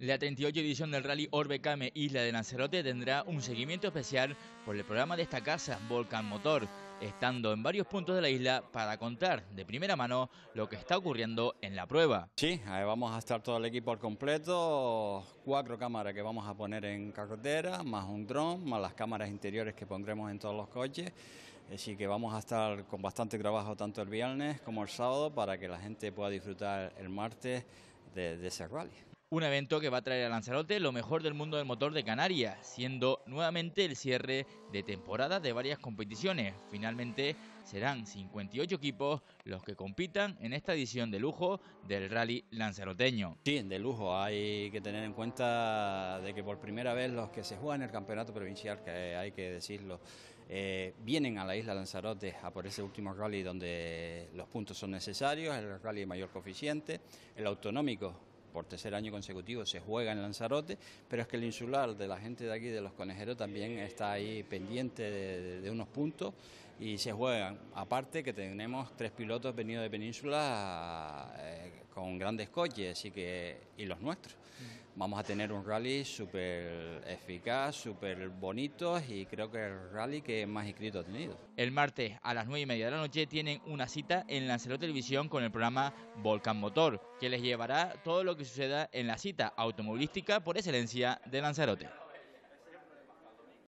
La 38 edición del Rally Orbecame Isla de Lanzarote tendrá un seguimiento especial por el programa de esta casa, Volcan Motor, estando en varios puntos de la isla para contar de primera mano lo que está ocurriendo en la prueba. Sí, ahí vamos a estar todo el equipo al completo, cuatro cámaras que vamos a poner en carretera, más un dron, más las cámaras interiores que pondremos en todos los coches. Así que vamos a estar con bastante trabajo tanto el viernes como el sábado para que la gente pueda disfrutar el martes de ese rally. Un evento que va a traer a Lanzarote lo mejor del mundo del motor de Canarias, siendo nuevamente el cierre de temporada de varias competiciones. Finalmente serán 58 equipos los que compitan en esta edición de lujo del rally lanzaroteño. Sí, de lujo. Hay que tener en cuenta de que por primera vez los que se juegan el campeonato provincial, que hay que decirlo, eh, vienen a la isla Lanzarote a por ese último rally donde los puntos son necesarios, el rally de mayor coeficiente, el autonómico por tercer año consecutivo se juega en Lanzarote, pero es que el insular de la gente de aquí, de los conejeros, también está ahí pendiente de, de unos puntos y se juegan. Aparte que tenemos tres pilotos venidos de península eh, con grandes coches y, que, los nuestros. Mm. Vamos a tener un rally súper eficaz, súper bonito y creo que el rally que más inscrito ha tenido. El martes a las nueve y media de la noche tienen una cita en Lancelot Televisión con el programa Volcán Motor, que les llevará todo lo que suceda en la cita automovilística por excelencia de Lanzarote.